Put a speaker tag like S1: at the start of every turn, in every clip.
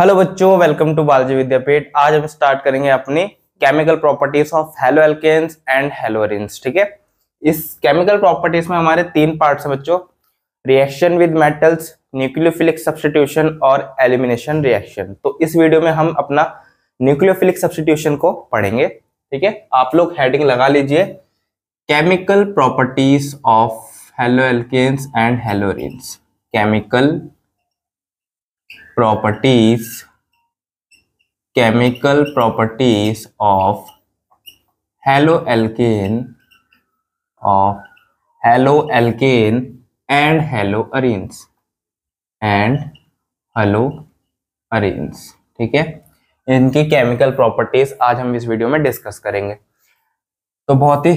S1: Hello बच्चों welcome to Balaji विद्यापीठ आज हम स्टार्ट करेंगे अपनी chemical properties of haloalkanes and haloarenes ठीक है इस केमिकल प्रॉपर्टीज में हमारे तीन पार्ट्स हैं बच्चों reaction with metals nucleophilic substitution और एलिमिनेशन रिएक्शन तो इस वीडियो में हम अपना न्यूक्लियोफिलिक सब्सटीट्यूशन को पढ़ेंगे ठीक है आप लोग हेडिंग लगा लीजिए chemical properties of haloalkanes and haloarenes chemical properties chemical properties of haloalkane of haloalkane and haloarenes and haloarenes ठीक है इनकी केमिकल प्रॉपर्टीज आज हम इस वीडियो में डिस्कस करेंगे तो बहुत ही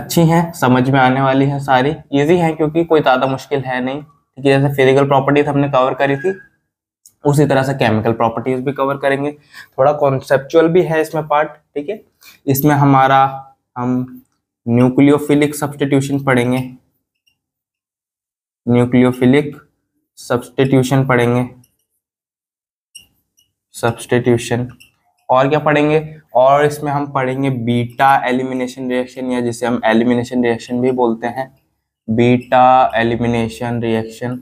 S1: अच्छी हैं समझ में आने वाली है सारी इजी है क्योंकि कोई ज़्यादा मुश्किल है नहीं ठीक है जैसे फिजिकल प्रॉपर्टीज हमने कवर करी थी उसी तरह से केमिकल प्रॉपर्टीज भी कवर करेंगे थोड़ा कॉन्सेप्चुअल भी है इसमें पार्ट ठीक है इसमें हमारा हम न्यूक्लियोफिलिक सब्सटीट्यूशन पढ़ेंगे न्यूक्लियोफिलिक सब्सटीट्यूशन पढ़ेंगे सब्सटीट्यूशन और क्या पढ़ेंगे और इसमें हम पढ़ेंगे बीटा एलिमिनेशन रिएक्शन या जिसे हम एलिमिनेशन रिएक्शन भी बोलते हैं बीटा एलिमिनेशन रिएक्शन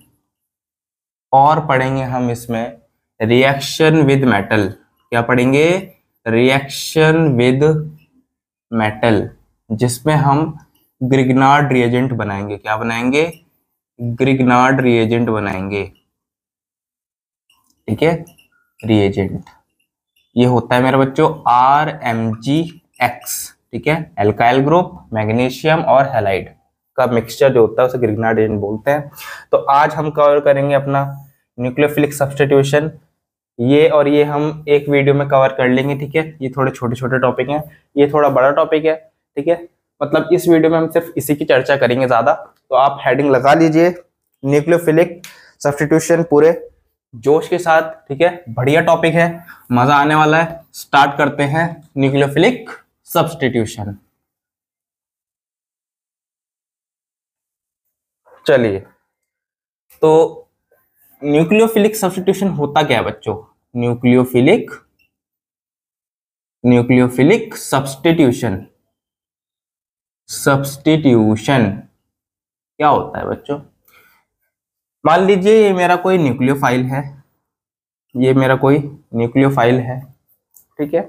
S1: और पढ़ेंगे हम इसमें रिएक्शन विद मेटल क्या पढ़ेंगे रिएक्शन विद मेटल जिसमें हम ग्रिगनार्ड रिएजेंट बनाएंगे क्या बनाएंगे ग्रिगनार्ड रिएजेंट बनाएंगे ठीक है रिएजेंट ये होता है मेरे बच्चों आर एम जी एक्स ठीक है एल्काइल ग्रुप मैग्नीशियम और हेलाइड का मिक्सचर जो होता है उसे ग्रिग्नाडेंट बोलते हैं तो आज हम कवर करेंगे अपना न्यूक्लियोफिलिक सब्सटीट्यूशन ये और ये हम एक वीडियो में कवर कर लेंगे ठीक है ये थोड़े छोटे छोटे टॉपिक हैं ये थोड़ा बड़ा टॉपिक है ठीक है मतलब इस वीडियो में हम सिर्फ इसी की चर्चा करेंगे ज़्यादा तो आप हेडिंग लगा लीजिए न्यूक्लियोफिलिक सब्सटीट्यूशन पूरे जोश के साथ ठीक है बढ़िया टॉपिक है मज़ा आने वाला है स्टार्ट करते हैं न्यूक्लियोफिलिक सब्सटीट्यूशन चलिए तो न्यूक्लियोफिलिक सब्सटीट्यूशन होता क्या है बच्चों न्यूक्लियोफिलिक न्यूक्लियोफिलिक सब्सटीट्यूशन सब्सटीट्यूशन क्या होता है बच्चों मान लीजिए ये मेरा कोई न्यूक्लियोफाइल है ये मेरा कोई न्यूक्लियोफाइल है ठीक है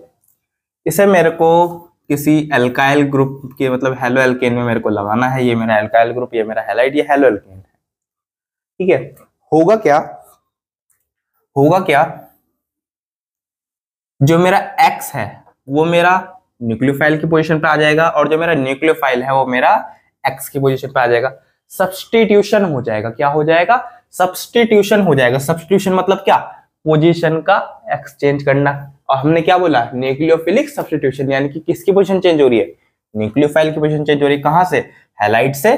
S1: इसे मेरे को किसी एल्काइल ग्रुप के मतलब हेलो एल्केन में मेरे को लगाना है ये मेरा एल्काइल ग्रुप ये मेरा हेलाइड ये हेलो एल्केन है ठीक है होगा क्या होगा क्या जो मेरा एक्स है वो मेरा न्यूक्लियोफाइल की पोजीशन पे आ जाएगा और जो मेरा न्यूक्लियोफाइल है वो मेरा एक्स की पोजीशन पे आ जाएगा सब्सटीट्यूशन हो जाएगा क्या हो जाएगा सब्सटीट्यूशन हो जाएगा सब्सटीट्यूशन मतलब क्या पोजीशन का एक्सचेंज करना और हमने क्या बोला न्यूक्लियोफिलिक सब्सटीट्यूशन यानी कि किसकी पोजिशन चेंज हो रही है न्यूक्लियोफाइल की पोजिशन चेंज हो रही है कहां से हेलाइट से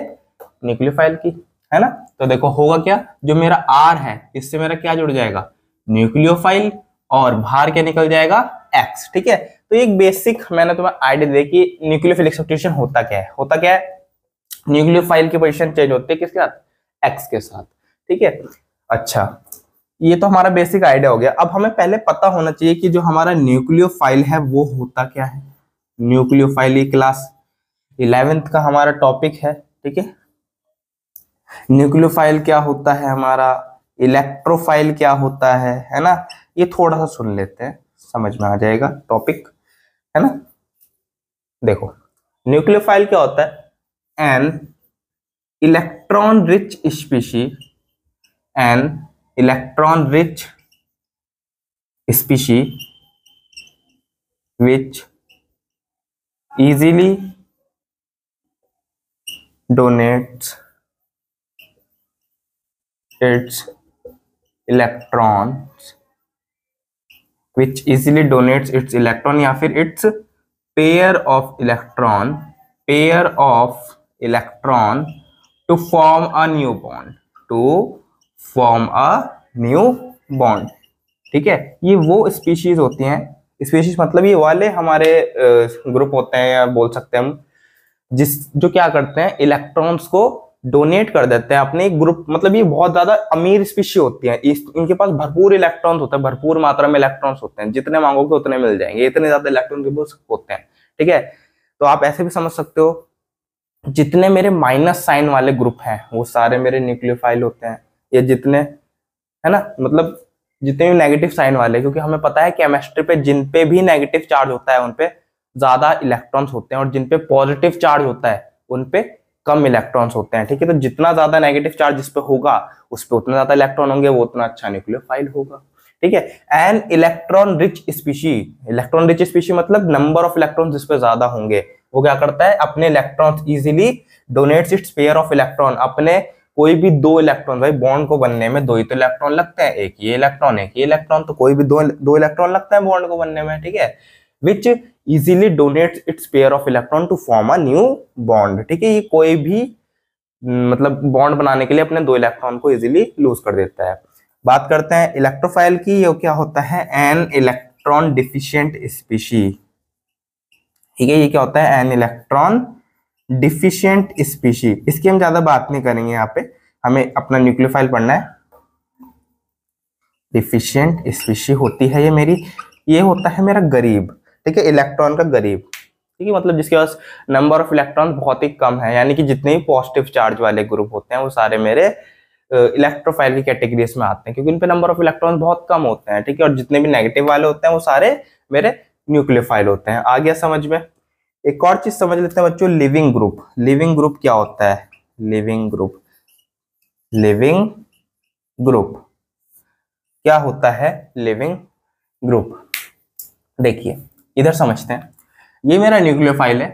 S1: न्यूक्लियोफाइल की है ना तो देखो होगा क्या जो मेरा आर है इससे मेरा क्या जुड़ जाएगा न्यूक्लियोफाइल और बाहर क्या निकल जाएगा एक्स ठीक है तो एक बेसिक मैंने तुम्हें आइडिया दे कि न्यूक्लियोफिलिक सब्सटीट्यूशन होता क्या है होता क्या है न्यूक्लियोफाइल की पोजिशन चेंज होती है किसके साथ एक्स के साथ ठीक है अच्छा ये तो हमारा बेसिक आइडिया हो गया अब हमें पहले पता होना चाहिए कि जो हमारा न्यूक्लियो है वो होता क्या है न्यूक्लियो ये क्लास इलेवेंथ का हमारा टॉपिक है ठीक है न्यूक्लियोफाइल क्या होता है हमारा इलेक्ट्रोफाइल क्या होता है है ना ये थोड़ा सा सुन लेते हैं समझ में आ जाएगा टॉपिक है ना देखो न्यूक्लियोफाइल क्या होता है an electron rich species an electron rich species which easily donates its electrons which easily donates its electron या फिर its pair of electron pair of electron to form a new bond to form a new bond ठीक है ये वो species होती हैं species मतलब ये वाले हमारे ग्रुप होते हैं या बोल सकते हैं हम जिस जो क्या करते हैं इलेक्ट्रॉन्स को डोनेट कर देते हैं अपने ग्रुप मतलब ये बहुत ज्यादा अमीर स्पीशी होती है इस, इनके पास भरपूर इलेक्ट्रॉन्स होते हैं भरपूर मात्रा में इलेक्ट्रॉन्स होते हैं जितने मांगोगे उतने मिल जाएंगे इतने ज्यादा इलेक्ट्रॉन होते हैं ठीक है तो आप ऐसे भी समझ सकते हो जितने मेरे माइनस साइन वाले ग्रुप हैं वो सारे मेरे न्यूक्लियोफाइल होते हैं या जितने है ना मतलब जितने भी नेगेटिव साइन वाले क्योंकि हमें पता है केमिस्ट्री पे जिन पे भी नेगेटिव चार्ज होता है उनपे ज्यादा इलेक्ट्रॉन्स होते हैं और जिन पे पॉजिटिव चार्ज होता है उन पे कम इलेक्ट्रॉन्स होते हैं ठीक है तो जितना ज्यादा नेगेटिव चार्ज जिस पे होगा उस पे उतना ज्यादा इलेक्ट्रॉन होंगे वो उतना अच्छा न्यूक्लियोफाइल होगा ठीक है an electron rich species electron rich species मतलब नंबर ऑफ इलेक्ट्रॉन जिसपे ज्यादा होंगे वो क्या करता है अपने electron easily donates its pair of electron अपने कोई भी दो इलेक्ट्रॉन भाई बॉन्ड को बनने में दो ही तो इलेक्ट्रॉन लगते हैं एक ये इलेक्ट्रॉन एक ये इलेक्ट्रॉन तो कोई भी दो दो इलेक्ट्रॉन लगते हैं बॉन्ड को बनने में ठीक है which easily donate its pair of electron to form a new bond ठीक है ये कोई भी मतलब बॉन्ड बनाने के लिए अपने दो इलेक्ट्रॉन को इजिली लूज कर देता है बात करते हैं इलेक्ट्रोफाइल की ये क्या होता है एन इलेक्ट्रॉन डिफिशियंट स्पीशी ठीक है ये क्या होता है एन इलेक्ट्रॉन डिफिशियंट स्पीशी इसकी हम ज्यादा बात नहीं करेंगे यहाँ पे हमें अपना न्यूक्लियोफाइल पढ़ना है डिफिशियंट स्पीशी होती है ये मेरी ये होता है मेरा गरीब ठीक है इलेक्ट्रॉन का गरीब ठीक है मतलब जिसके पास नंबर ऑफ इलेक्ट्रॉन बहुत ही कम है यानी कि जितने भी पॉजिटिव चार्ज वाले ग्रुप होते हैं वो सारे मेरे इलेक्ट्रोफाइल की कैटेगरीज में आते हैं क्योंकि उन पर नंबर ऑफ इलेक्ट्रॉन बहुत कम होते हैं ठीक है और जितने भी नेगेटिव वाले होते हैं वो सारे मेरे न्यूक्लियोफाइल होते हैं आ गया समझ में एक और चीज समझ लेते हैं बच्चों लिविंग ग्रुप लिविंग ग्रुप क्या होता है लिविंग ग्रुप लिविंग ग्रुप क्या होता है लिविंग ग्रुप देखिए इधर समझते हैं ये मेरा न्यूक्लियोफाइल है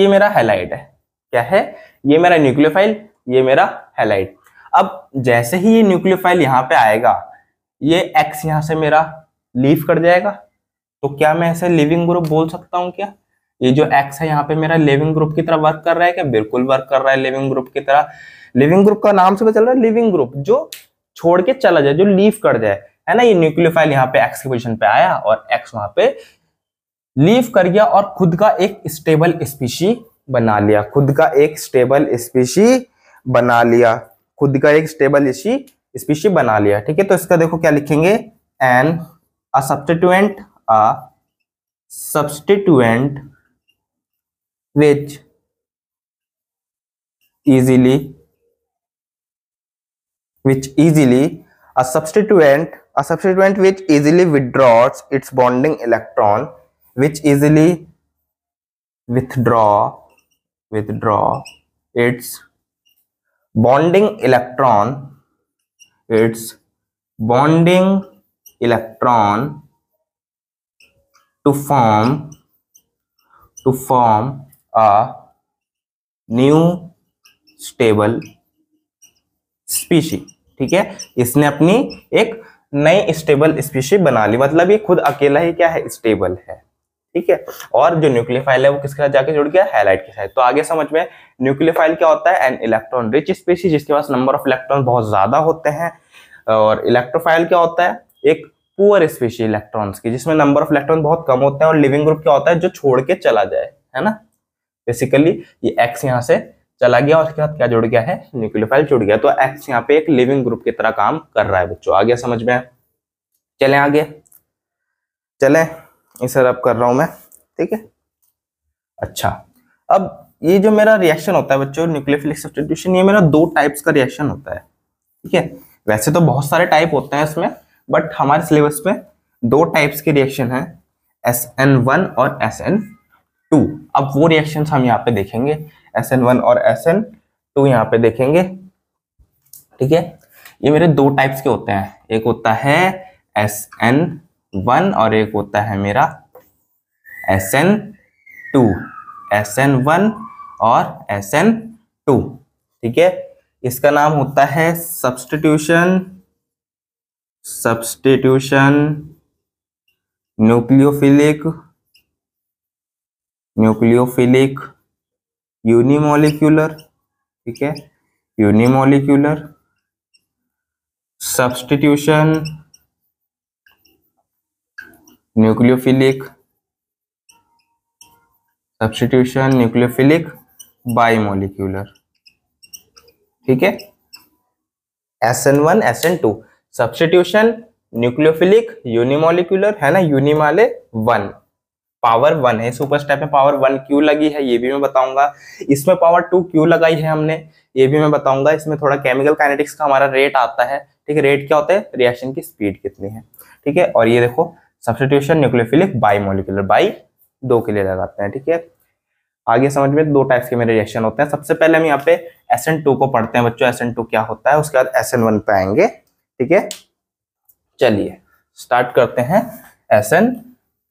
S1: ये मेरा हेलाइट है क्या है ये मेरा न्यूक्लियोफाइल ये मेरा हेलाइट अब जैसे ही ये न्यूक्लियोफाइल यहां पे आएगा ये एक्स यहां से मेरा लीव कर जाएगा तो क्या मैं ऐसे लिविंग ग्रुप बोल सकता हूं क्या ये जो एक्स है यहाँ पे मेरा लिविंग ग्रुप की तरह वर्क कर रहा है क्या बिल्कुल वर्क कर रहा है लिविंग ग्रुप की तरह लिविंग ग्रुप का नाम से पता चल रहा है लिविंग ग्रुप जो छोड़ के चला जाए जो लीव कर जाए है ना ये न्यूक्लियोफाइल यहाँ पे एक्स की पोजिशन पे आया और एक्स वहां पे लीव कर गया और खुद का एक स्टेबल स्पीशी बना लिया खुद का एक स्टेबल स्पीशी बना लिया खुद का एक स्टेबल स्पीशी बना लिया ठीक है तो इसका देखो क्या लिखेंगे an a substituent a substituent Which easily which easily a substituent a substituent which easily withdraws its bonding electron which easily withdraw withdraw its bonding electron its bonding electron to form to form a new stable species ठीक है इसने अपनी एक नई stable species बना ली मतलब ये खुद अकेला ही क्या है स्टेबल है ठीक है और जो न्यूक्लियोफाइल है वो किसके साथ जाके जुड़ गया हैलाइट के साथ तो आगे समझ में न्यूक्लियोफाइल क्या होता है एन इलेक्ट्रॉन रिच स्पीशी जिसके पास नंबर ऑफ इलेक्ट्रॉन बहुत ज्यादा होते हैं और इलेक्ट्रोफाइल क्या होता है एक पुअर स्पीशी इलेक्ट्रॉन्स की जिसमें नंबर ऑफ इलेक्ट्रॉन बहुत कम होते हैं और लिविंग ग्रुप क्या होता है जो छोड़ के चला जाए है ना बेसिकली ये एक्स यहाँ से चला गया और उसके साथ क्या जुड़ गया है न्यूक्लियोफाइल जुड़ गया तो एक्स यहाँ पे एक लिविंग ग्रुप की तरह काम कर रहा है बच्चों आ गया समझ में चले आगे चले इसे रब कर रहा हूं मैं ठीक है अच्छा अब ये जो मेरा रिएक्शन होता है बच्चों न्यूक्लियोफिलिक सब्सटीट्यूशन ये मेरा दो टाइप्स का रिएक्शन होता है ठीक है वैसे तो बहुत सारे टाइप होते हैं इसमें बट हमारे सिलेबस में दो टाइप्स के रिएक्शन है एस एन वन और एस एन टू अब वो रिएक्शन हम यहाँ पे देखेंगे एस एन वन और एस एन टू यहाँ पे देखेंगे ठीक है ये मेरे दो टाइप्स के होते हैं एक होता है एस एन वन और एक होता है मेरा S N two S N one और एस एन टू ठीक है इसका नाम होता है substitution substitution nucleophilic nucleophilic unimolecular ठीक है unimolecular substitution nucleophilic substitution nucleophilic bimolecular ठीक है S N one S N two substitution nucleophilic unimolecular है ना यूनिमाले वन पावर वन है सुपर स्टेप में पावर वन क्यों लगी है ये भी मैं बताऊंगा इसमें पावर टू क्यों लगाई है हमने ये भी मैं बताऊंगा इसमें थोड़ा केमिकल काइनेटिक्स का हमारा रेट आता है ठीक है रेट क्या होता है रिएक्शन की स्पीड कितनी है ठीक है और ये देखो substitution nucleophilic bimolecular bi दो के लिए लगाते हैं ठीक है आगे समझ में दो टाइप्स के मेरे रिएक्शन होते हैं सबसे पहले हम यहाँ पे एस टू को पढ़ते हैं बच्चों एस टू क्या होता है उसके बाद एस वन पे आएंगे ठीक है चलिए स्टार्ट करते हैं एस एन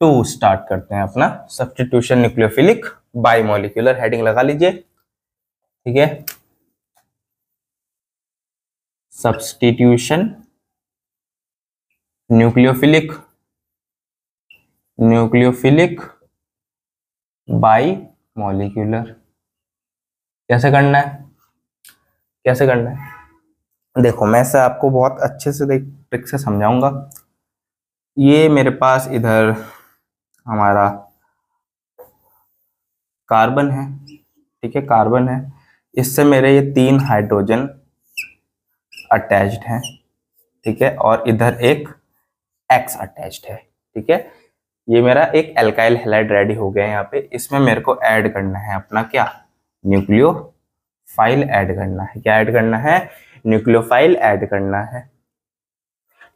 S1: टू स्टार्ट करते हैं अपना सब्सटीट्यूशन न्यूक्लियोफिलिक बायोमोलिकुलर हेडिंग लगा लीजिए ठीक है substitution nucleophilic nucleophilic bimolecular कैसे करना है कैसे करना है देखो मैं से आपको बहुत अच्छे से देख ट्रिक से समझाऊंगा ये मेरे पास इधर हमारा कार्बन है ठीक है कार्बन है इससे मेरे ये तीन हाइड्रोजन अटैच्ड हैं ठीक है और इधर एक एक्स अटैच्ड है ठीक है ये मेरा एक एल्काइल हेलाइड रेडी हो गया है यहाँ पे इसमें मेरे को ऐड करना है अपना क्या न्यूक्लियो फाइल ऐड करना है क्या ऐड करना है न्यूक्लियोफाइल ऐड करना है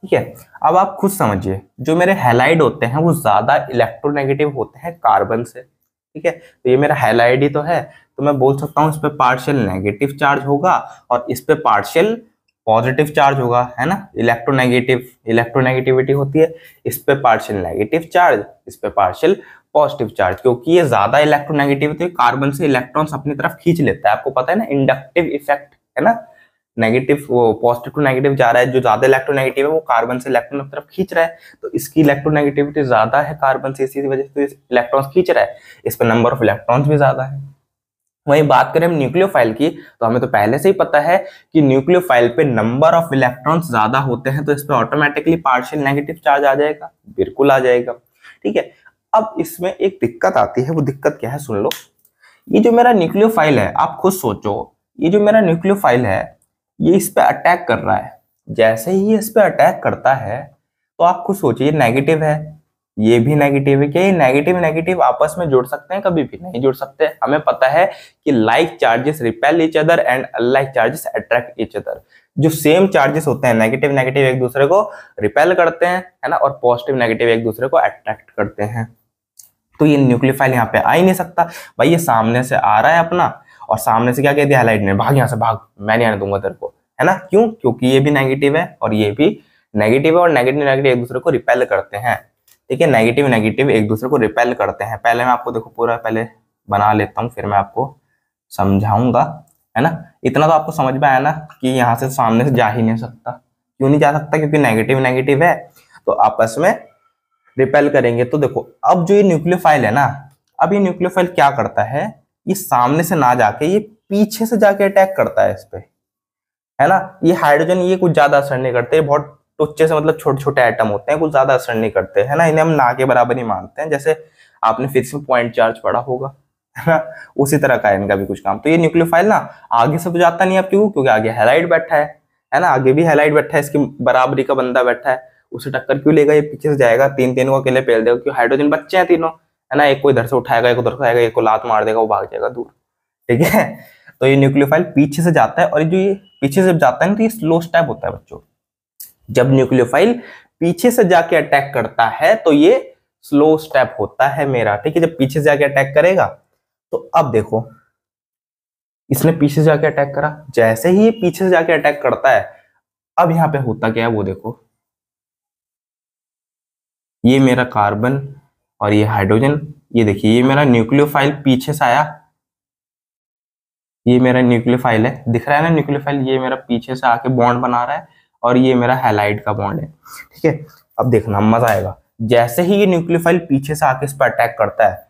S1: ठीक है अब आप खुद समझिए जो मेरे हेलाइड होते हैं वो ज्यादा इलेक्ट्रोनेगेटिव होते हैं कार्बन से ठीक है तो ये मेरा हेलाइड ही तो है तो मैं बोल सकता हूँ इस पर पार्शियल नेगेटिव चार्ज होगा और इस पर पार्शियल पॉजिटिव चार्ज होगा है ना इलेक्ट्रोनेगेटिव इलेक्ट्रोनेगेटिविटी होती है इस पर पार्शियल नेगेटिव चार्ज इस पर पार्शियल पॉजिटिव चार्ज क्योंकि ये ज्यादा इलेक्ट्रोनेगेटिव तो कार्बन से इलेक्ट्रॉन्स अपनी तरफ खींच लेता है आपको पता है ना इंडक्टिव इफेक्ट है ना नेगेटिव पॉजिटिव टू नेगेटिव जा रहा है जो ज्यादा इलेक्ट्रोनेगेटिव है वो कार्बन से इलेक्ट्रॉन की तरफ खींच रहा है तो इसकी इलेक्ट्रोनेगेटिविटी ज्यादा है कार्बन से इसी वजह से तो इलेक्ट्रॉन खींच रहा है इस पर नंबर ऑफ इलेक्ट्रॉन्स भी ज्यादा है वहीं बात करें हम न्यूक्लियोफाइल की तो हमें तो पहले से ही पता है कि न्यूक्लियोफाइल पे नंबर ऑफ इलेक्ट्रॉन्स ज्यादा होते हैं तो इस पर ऑटोमेटिकली पार्शियल नेगेटिव चार्ज आ जाएगा बिल्कुल आ जाएगा ठीक है अब इसमें एक दिक्कत आती है वो दिक्कत क्या है सुन लो ये जो मेरा न्यूक्लियोफाइल है आप खुद सोचो ये जो मेरा न्यूक्लियोफाइल है ये इस पर अटैक कर रहा है जैसे ही इस पर अटैक करता है तो आप खुद सोचिए नेगेटिव है ये भी नेगेटिव है क्या ये नेगेटिव नेगेटिव आपस में जोड़ सकते हैं कभी भी नहीं जोड़ सकते हमें पता है कि like charges repel each other and unlike charges attract each other जो सेम चार्जेस होते हैं नेगेटिव नेगेटिव एक दूसरे को रिपेल करते हैं है ना और पॉजिटिव नेगेटिव एक दूसरे को अट्रैक्ट करते हैं तो ये न्यूक्लियोफाइल यहाँ पे आ ही नहीं सकता भाई ये सामने से आ रहा है अपना और सामने से क्या कह दिया हाईलाइट ने भाग यहाँ से भाग मैं नहीं आने दूंगा तेरे को है ना क्यों क्योंकि ये भी नेगेटिव है और ये भी नेगेटिव है और नेगेटिव नेगेटिव एक दूसरे को रिपेल करते हैं ठीक है नेगेटिव नेगेटिव एक दूसरे को रिपेल करते हैं पहले मैं आपको देखो पूरा पहले बना लेता हूँ फिर मैं आपको समझाऊंगा है ना इतना तो आपको समझ में आया ना कि यहाँ से सामने से जा ही नहीं सकता क्यों नहीं जा सकता क्योंकि नेगेटिव नेगेटिव है तो आपस में रिपेल करेंगे तो देखो अब जो ये न्यूक्लियोफाइल है ना अब ये न्यूक्लियोफाइल क्या करता है ये सामने से ना जाके ये पीछे से जाके अटैक करता है इस पर है ना ये हाइड्रोजन ये कुछ ज्यादा असर नहीं करते बहुत टुच्चे से मतलब छोटे छोटे आइटम होते हैं कुछ ज्यादा असर नहीं करते है ना इन्हें हम ना के बराबर ही मानते हैं जैसे आपने फिजिक्स में पॉइंट चार्ज पढ़ा होगा है ना उसी तरह का इनका भी कुछ काम तो ये न्यूक्लियोफाइल ना आगे से तो जाता नहीं आप क्यों क्योंकि आगे हेलाइट बैठा है है ना आगे भी हेलाइट बैठा है इसकी बराबरी का बंदा बैठा है उसे टक्कर क्यों लेगा ये पीछे से जाएगा तीन तीन को अकेले पेल देगा क्योंकि हाइड्रोजन बच्चे हैं तीनों है ना एक को इधर से उठाएगा एक उधर से आएगा एक को लात मार देगा वो भाग जाएगा दूर ठीक है तो ये न्यूक्लियोफाइल पीछे से जाता है और ये जो ये पीछे से जाता है ना तो ये स्लो स्टेप होता है बच्चों जब न्यूक्लियोफाइल पीछे से जाके अटैक करता है तो ये स्लो स्टेप होता है मेरा ठीक है जब पीछे से जाके अटैक करेगा तो अब देखो इसने पीछे से जाके अटैक करा जैसे ही ये पीछे से जाके अटैक करता है अब यहां पे होता क्या है वो देखो ये मेरा कार्बन और ये हाइड्रोजन ये देखिए ये मेरा न्यूक्लियोफाइल पीछे से आया ये मेरा न्यूक्लियोफाइल है दिख रहा है ना न्यूक्लियोफाइल ये मेरा पीछे से आके बॉन्ड बना रहा है और ये मेरा हेलाइट का बॉन्ड है ठीक है अब देखना मजा आएगा जैसे ही ये न्यूक्लियोफाइल पीछे से आके इस पर अटैक करता है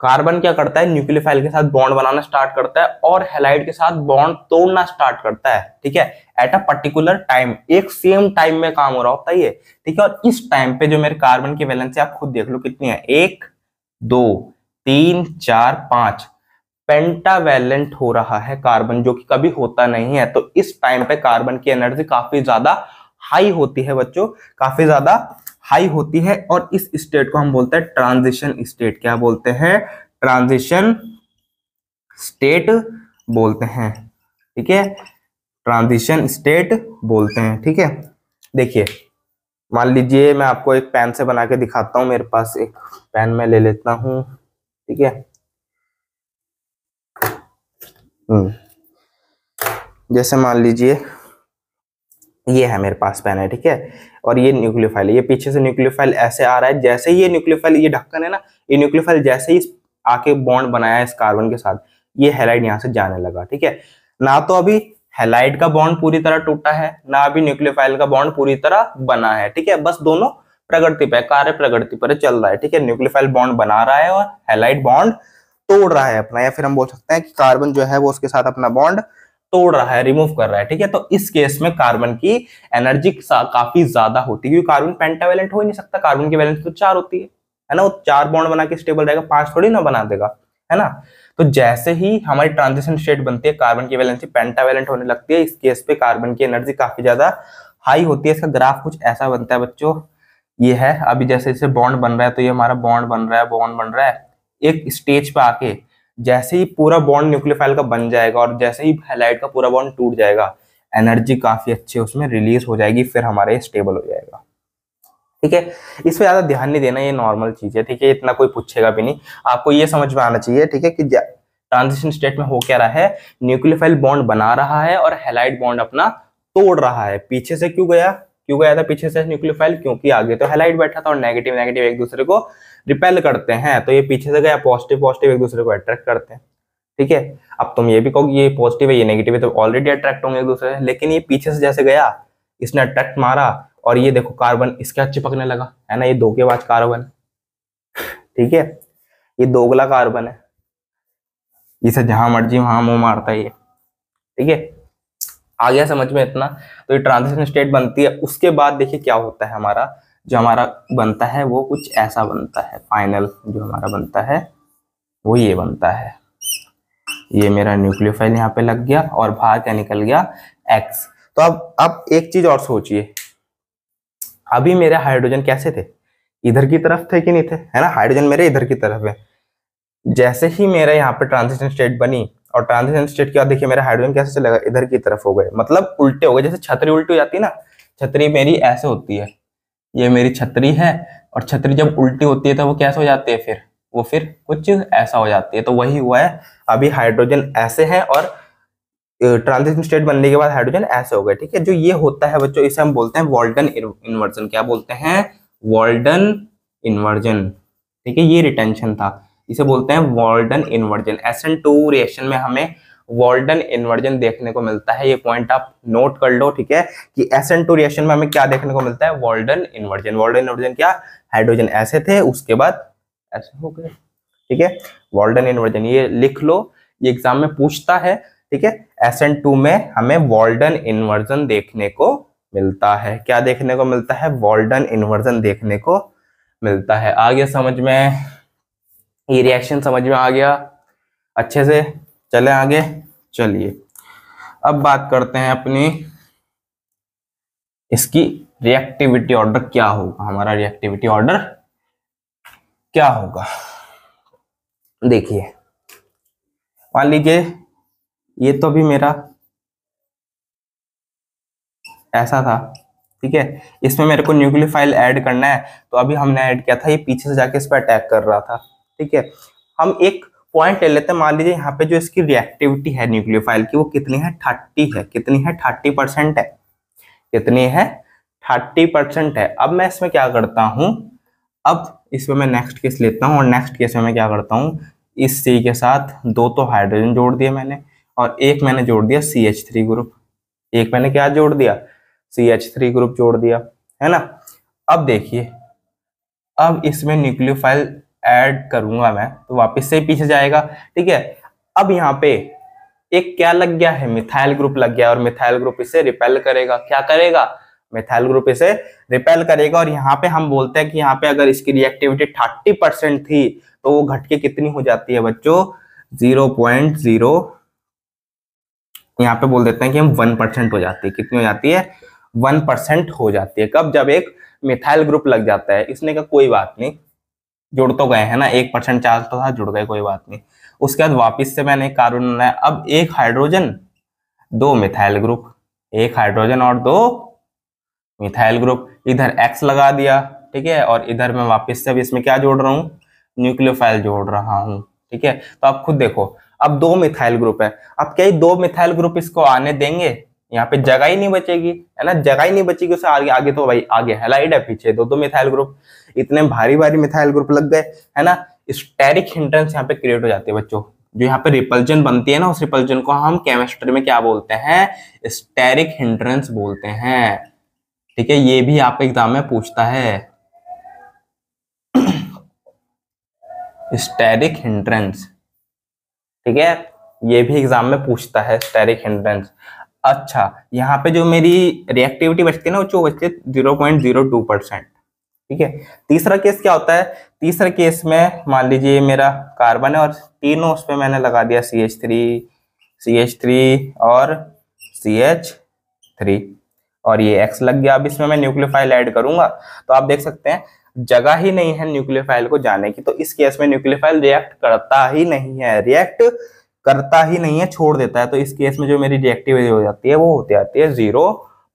S1: कार्बन क्या करता है न्यूक्लियोफाइल के साथ बॉन्ड बनाना स्टार्ट करता है और हेलाइड के साथ बॉन्ड तोड़ना स्टार्ट करता है ठीक है एट अ पर्टिकुलर टाइम एक सेम टाइम में काम हो रहा होता है ये ठीक है और इस टाइम पे जो मेरे कार्बन की वैलेंस है आप खुद देख लो कितनी है एक दो तीन चार पांच पेंटावेलेंट हो रहा है कार्बन जो कि कभी होता नहीं है तो इस टाइम पे कार्बन की एनर्जी काफी ज्यादा हाई होती है बच्चों काफी ज्यादा हाई होती है और इस स्टेट को हम बोलते हैं ट्रांजिशन स्टेट क्या बोलते हैं ट्रांजिशन स्टेट बोलते हैं ठीक है ट्रांजिशन स्टेट बोलते हैं ठीक है देखिए मान लीजिए मैं आपको एक पेन से बना के दिखाता हूं मेरे पास एक पेन में ले लेता हूं ठीक है हम्म। जैसे मान लीजिए ये है मेरे पास पेन है ठीक है और ये न्यूक्लियोफाइल ये पीछे से न्यूक्लियोफाइल ऐसे आ रहा है जैसे ही ये न्यूक्लियोफाइल ये ढक्कन है ना ये न्यूक्लियोफाइल जैसे ही आके बॉन्ड बनाया है इस कार्बन के साथ ये हेलाइड यहाँ से जाने लगा ठीक है ना तो अभी हेलाइड का बॉन्ड पूरी तरह टूटा है ना अभी न्यूक्लियोफाइल का बॉन्ड पूरी तरह बना है ठीक है बस दोनों प्रगति पर कार्य प्रगति पर चल रहा है ठीक है न्यूक्लियोफाइल बॉन्ड बना रहा है और हेलाइड बॉन्ड तोड़ रहा है अपना या फिर हम बोल सकते हैं कि कार्बन जो है वो उसके साथ अपना बॉन्ड तोड़ रहा है रिमूव कर रहा है ठीक है तो इस केस में कार्बन की एनर्जी काफी ज्यादा होती है क्योंकि कार्बन पेंटावेलेंट हो ही नहीं सकता कार्बन की वैलेंस तो चार होती है है ना वो चार बॉन्ड बना के स्टेबल रहेगा पांच थोड़ी ना बना देगा है ना तो जैसे ही हमारी ट्रांजिशन स्टेट बनती है कार्बन की वैलेंसी पेंटावेलेंट होने लगती है इस केस पे कार्बन की एनर्जी काफी ज्यादा हाई होती है इसका ग्राफ कुछ ऐसा बनता है बच्चों ये है अभी जैसे जैसे बॉन्ड बन रहा है तो ये हमारा बॉन्ड बन रहा है बॉन्ड बन रहा है एक स्टेज पे आके जैसे ही पूरा बॉन्ड न्यूक्लियोफाइल का बन जाएगा और जैसे ही हेलाइट का पूरा बॉन्ड टूट जाएगा एनर्जी काफी अच्छी उसमें रिलीज हो जाएगी फिर हमारा ये स्टेबल हो जाएगा ठीक है इस पर ज्यादा ध्यान नहीं देना ये नॉर्मल चीज है ठीक है इतना कोई पूछेगा भी नहीं आपको ये समझ में आना चाहिए ठीक है कि ट्रांजिशन स्टेट में हो क्या रहा है न्यूक्लियोफाइल बॉन्ड बना रहा है और हेलाइट बॉन्ड अपना तोड़ रहा है पीछे से क्यों गया क्यों गया था पीछे से न्यूक्लियोफाइल क्योंकि आगे तो हेलाइट बैठा था और नेगेटिव नेगेटिव एक दूसरे को रिपेल करते हैं तो ये पीछे से गया पॉजिटिव पॉजिटिव एक दूसरे को अट्रैक्ट करते हैं ठीक है अब तुम ये भी कहो ये पॉजिटिव है ये नेगेटिव है तो ऑलरेडी अट्रैक्ट होंगे एक दूसरे से लेकिन ये पीछे से जैसे गया इसने अट्रैक्ट मारा और ये देखो कार्बन इसका चिपकने लगा है ना ये धोखेबाज कार्बन है ठीक है ये दोगला कार्बन है इसे जहां मर्जी वहां मुंह मारता है ये ठीक है आ गया समझ में इतना तो ये ट्रांजिशन स्टेट बनती है उसके बाद देखिए क्या होता है हमारा जो हमारा बनता है वो कुछ ऐसा बनता है फाइनल जो हमारा बनता है वो ये बनता है ये मेरा न्यूक्लियोफाइल यहाँ पे लग गया और बाहर क्या निकल गया एक्स तो अब अब एक चीज और सोचिए अभी मेरे हाइड्रोजन कैसे थे इधर की तरफ थे कि नहीं थे है ना हाइड्रोजन मेरे इधर की तरफ है जैसे ही मेरा यहाँ पे ट्रांजिशन स्टेट बनी और ट्रांजिशन स्टेट के बाद देखिए मेरा हाइड्रोजन कैसे चलेगा इधर की तरफ हो गए मतलब उल्टे हो गए जैसे छतरी उल्टी हो जाती है ना छतरी मेरी ऐसे होती है ये मेरी छतरी है और छतरी जब उल्टी होती है तो वो कैसे हो जाती है फिर वो फिर कुछ ऐसा हो जाती है तो वही हुआ है अभी हाइड्रोजन ऐसे है और ट्रांजिशन स्टेट बनने के बाद हाइड्रोजन ऐसे हो गए ठीक है जो ये होता है बच्चों इसे हम बोलते हैं वॉल्डन इन्वर्जन क्या बोलते हैं वॉल्डन इन्वर्जन ठीक है ये रिटेंशन था इसे बोलते हैं Walden inversion SN two reaction में हमें वॉल्डन इन्वर्जन देखने को मिलता है ये पॉइंट आप नोट कर लो ठीक है कि एसएन टू रिएक्शन में हमें क्या देखने को मिलता है वॉल्डन इन्वर्जन वॉल्डन इन्वर्जन क्या हाइड्रोजन ऐसे थे उसके बाद ऐसे हो गए ठीक है वॉल्डन इन्वर्जन ये लिख लो ये एग्जाम में पूछता है ठीक है एसएन टू में हमें वॉल्डन इन्वर्जन देखने को मिलता है क्या देखने को मिलता है वॉल्डन इन्वर्जन देखने को मिलता है आगे समझ में ये रिएक्शन समझ में आ गया अच्छे से चले आगे चलिए अब बात करते हैं अपनी इसकी रिएक्टिविटी ऑर्डर क्या होगा हमारा रिएक्टिविटी ऑर्डर क्या होगा देखिए मान लीजिए ये तो भी मेरा ऐसा था ठीक है इसमें मेरे को न्यूक्लियोफाइल ऐड करना है तो अभी हमने ऐड किया था ये पीछे से जाके इस पर अटैक कर रहा था ठीक है हम एक पॉइंट ले लेते हैं मान लीजिए यहाँ पे जो इसकी रिएक्टिविटी है न्यूक्लियोफाइल की वो कितनी है थर्टी है कितनी है थर्टी परसेंट है कितनी है थर्टी परसेंट है अब मैं इसमें क्या करता हूँ अब इसमें मैं नेक्स्ट केस लेता हूँ और नेक्स्ट केस में मैं क्या करता हूँ इस सी के साथ दो तो हाइड्रोजन जोड़ दिया मैंने और एक मैंने जोड़ दिया सी एच थ्री ग्रुप एक मैंने क्या जोड़ दिया सी एच थ्री ग्रुप जोड़ दिया है ना अब देखिए अब इसमें न्यूक्लियोफाइल ऐड करूंगा मैं तो वापस से पीछे जाएगा ठीक है अब यहाँ पे एक क्या लग गया है मिथाइल ग्रुप लग गया और मिथाइल ग्रुप इसे रिपेल करेगा क्या करेगा मिथाइल ग्रुप इसे रिपेल करेगा और यहाँ पे हम बोलते हैं कि यहाँ पे अगर इसकी रिएक्टिविटी थर्टी परसेंट थी तो वो घटके कितनी हो जाती है बच्चों जीरो पॉइंट जीरो यहाँ पे बोल देते हैं कि हम वन परसेंट हो जाती है कितनी हो जाती है वन परसेंट हो जाती है कब जब एक मिथाइल ग्रुप लग जाता है इसने का कोई बात नहीं जुड़ तो गए हैं ना एक परसेंट चार्ज तो था जुड़ गए कोई बात नहीं उसके बाद वापस से मैंने एक कार्बन बनाया अब एक हाइड्रोजन दो मिथाइल ग्रुप एक हाइड्रोजन और दो मिथाइल ग्रुप इधर एक्स लगा दिया ठीक है और इधर मैं वापस से अब इसमें क्या जोड़ रहा हूँ न्यूक्लियोफाइल जोड़ रहा हूँ ठीक है तो आप खुद देखो अब दो मिथाइल ग्रुप है अब क्या दो मिथाइल ग्रुप इसको आने देंगे यहाँ पे जगह ही नहीं बचेगी है ना जगह ही नहीं बचेगी उसे आगे आगे तो भाई आगे हेलाइड है पीछे दो दो मिथाइल ग्रुप इतने भारी भारी मिथाइल ग्रुप लग गए है ना स्टेरिक हिंट्रेंस यहाँ पे क्रिएट हो जाती है बच्चों जो यहाँ पे रिपल्जन बनती है ना उस रिपल्जन को हम केमिस्ट्री में क्या बोलते हैं स्टेरिक हिंट्रेंस बोलते हैं ठीक है ये भी आपके एग्जाम में पूछता है स्टेरिक हिंट्रेंस ठीक है ये भी एग्जाम में पूछता है स्टेरिक हिंड्रेंस अच्छा यहाँ पे जो मेरी रिएक्टिविटी बचती है ना वो बचती है zero point zero two percent ठीक है तीसरा केस क्या होता है तीसरा केस में मान लीजिए मेरा कार्बन है और तीनों उस पर मैंने लगा दिया C H three C H three और सी एच थ्री और ये एक्स लग गया अब इसमें मैं न्यूक्लियोफाइल ऐड करूंगा तो आप देख सकते हैं जगह ही नहीं है न्यूक्लियोफाइल को जाने की तो इस केस में न्यूक्लियोफाइल रिएक्ट करता ही नहीं है रिएक्ट करता ही नहीं है छोड़ देता है तो इस केस में जो मेरी रिएक्टिविटी हो जाती है वो होती जाती है जीरो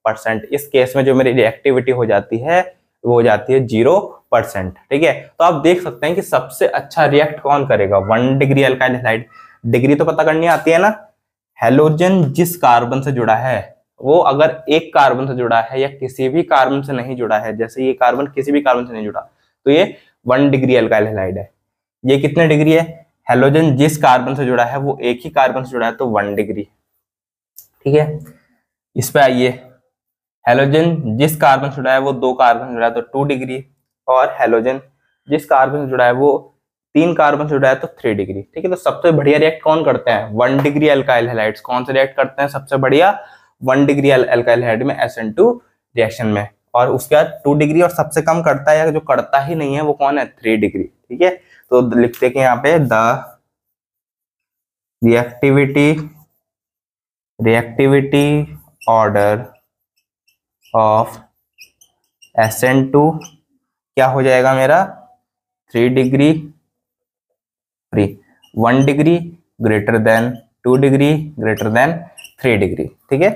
S1: परसेंट इस केस में जो मेरी रिएक्टिविटी हो जाती है वो हो जाती है जीरो परसेंट ठीक है तो आप देख सकते हैं कि सबसे अच्छा रिएक्ट कौन करेगा वन डिग्री अल्काइल डिग्री तो पता करनी आती है ना हेलोजन जिस कार्बन से जुड़ा है वो अगर एक कार्बन से जुड़ा है या किसी भी कार्बन से नहीं जुड़ा है जैसे ये कार्बन किसी भी कार्बन से नहीं जुड़ा तो ये वन डिग्री अल्काइल है ये कितने डिग्री है हेलोजन जिस कार्बन से जुड़ा है वो एक ही कार्बन से जुड़ा है तो वन डिग्री ठीक है इस पे आइए हेलोजन जिस कार्बन से जुड़ा है वो दो कार्बन से जुड़ा है तो टू डिग्री और हेलोजन जिस कार्बन से जुड़ा है वो तीन कार्बन से जुड़ा है तो थ्री डिग्री ठीक है तो सबसे बढ़िया रिएक्ट कौन करते हैं वन डिग्री एल्काइल हेलाइड्स कौन से रिएक्ट करते हैं सबसे बढ़िया वन डिग्री एल्काइल हेलाइड में एस रिएक्शन में और उसके बाद टू डिग्री और सबसे कम करता है या जो करता ही नहीं है वो कौन है थ्री डिग्री ठीक है तो लिखते कि यहाँ पे the reactivity reactivity order of S N two क्या हो जाएगा मेरा three degree free one degree greater than two degree greater than three degree ठीक है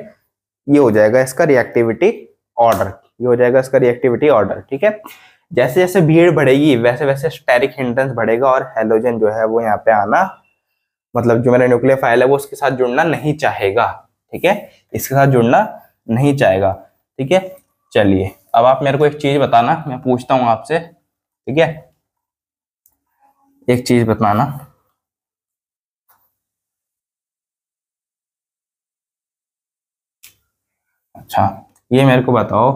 S1: ये हो जाएगा इसका रिएक्टिविटी ऑर्डर ये हो जाएगा इसका रिएक्टिविटी ऑर्डर ठीक है जैसे जैसे भीड़ बढ़ेगी वैसे वैसे स्टेरिक हिंड्रेंस बढ़ेगा और हेलोजन जो है वो यहाँ पे आना मतलब जो मेरा न्यूक्लियर फाइल है वो उसके साथ जुड़ना नहीं चाहेगा ठीक है इसके साथ जुड़ना नहीं चाहेगा ठीक है चलिए अब आप मेरे को एक चीज बताना मैं पूछता हूँ आपसे ठीक है एक चीज बताना अच्छा ये मेरे को बताओ